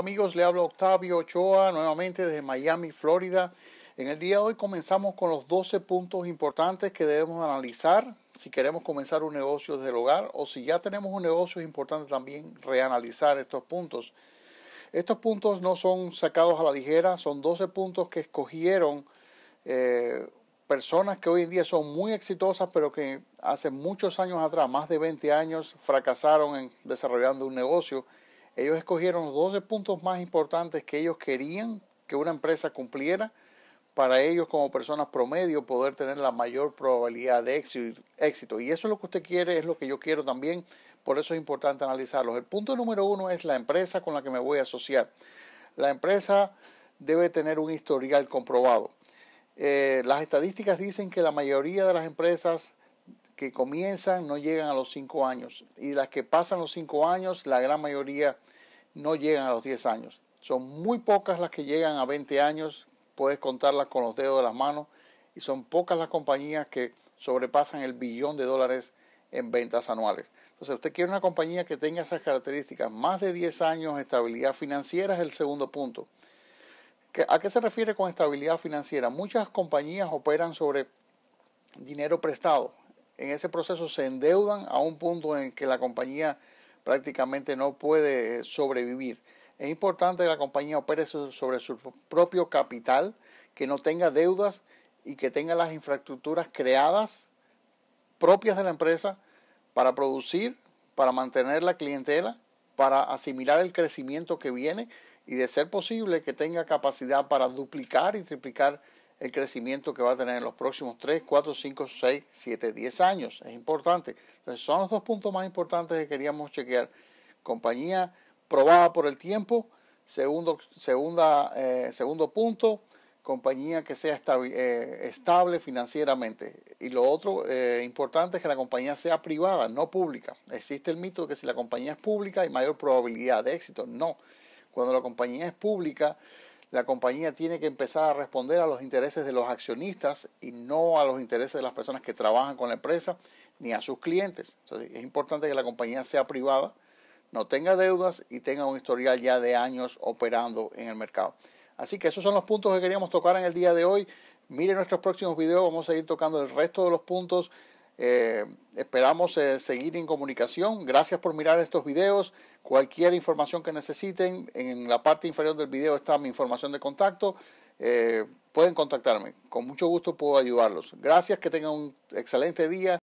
Hola amigos, le hablo Octavio Ochoa nuevamente desde Miami, Florida. En el día de hoy comenzamos con los 12 puntos importantes que debemos analizar si queremos comenzar un negocio desde el hogar o si ya tenemos un negocio es importante también reanalizar estos puntos. Estos puntos no son sacados a la ligera, son 12 puntos que escogieron eh, personas que hoy en día son muy exitosas pero que hace muchos años atrás, más de 20 años, fracasaron en desarrollando un negocio ellos escogieron los 12 puntos más importantes que ellos querían que una empresa cumpliera para ellos como personas promedio poder tener la mayor probabilidad de éxito. Y eso es lo que usted quiere, es lo que yo quiero también, por eso es importante analizarlos. El punto número uno es la empresa con la que me voy a asociar. La empresa debe tener un historial comprobado. Eh, las estadísticas dicen que la mayoría de las empresas que comienzan no llegan a los 5 años y las que pasan los 5 años, la gran mayoría no llegan a los 10 años. Son muy pocas las que llegan a 20 años, puedes contarlas con los dedos de las manos y son pocas las compañías que sobrepasan el billón de dólares en ventas anuales. Entonces, usted quiere una compañía que tenga esas características, más de 10 años, estabilidad financiera es el segundo punto. ¿A qué se refiere con estabilidad financiera? Muchas compañías operan sobre dinero prestado en ese proceso se endeudan a un punto en que la compañía prácticamente no puede eh, sobrevivir. Es importante que la compañía opere sobre su propio capital, que no tenga deudas y que tenga las infraestructuras creadas propias de la empresa para producir, para mantener la clientela, para asimilar el crecimiento que viene y de ser posible que tenga capacidad para duplicar y triplicar el crecimiento que va a tener en los próximos 3, 4, 5, 6, 7, 10 años. Es importante. Entonces, son los dos puntos más importantes que queríamos chequear. Compañía probada por el tiempo. Segundo, segunda, eh, segundo punto, compañía que sea eh, estable, financieramente. Y lo otro eh, importante es que la compañía sea privada, no pública. Existe el mito de que si la compañía es pública hay mayor probabilidad de éxito. No. Cuando la compañía es pública, la compañía tiene que empezar a responder a los intereses de los accionistas y no a los intereses de las personas que trabajan con la empresa ni a sus clientes. es importante que la compañía sea privada, no tenga deudas y tenga un historial ya de años operando en el mercado. Así que esos son los puntos que queríamos tocar en el día de hoy. Mire nuestros próximos videos, vamos a ir tocando el resto de los puntos eh, esperamos eh, seguir en comunicación. Gracias por mirar estos videos. Cualquier información que necesiten, en la parte inferior del video está mi información de contacto. Eh, pueden contactarme. Con mucho gusto puedo ayudarlos. Gracias, que tengan un excelente día.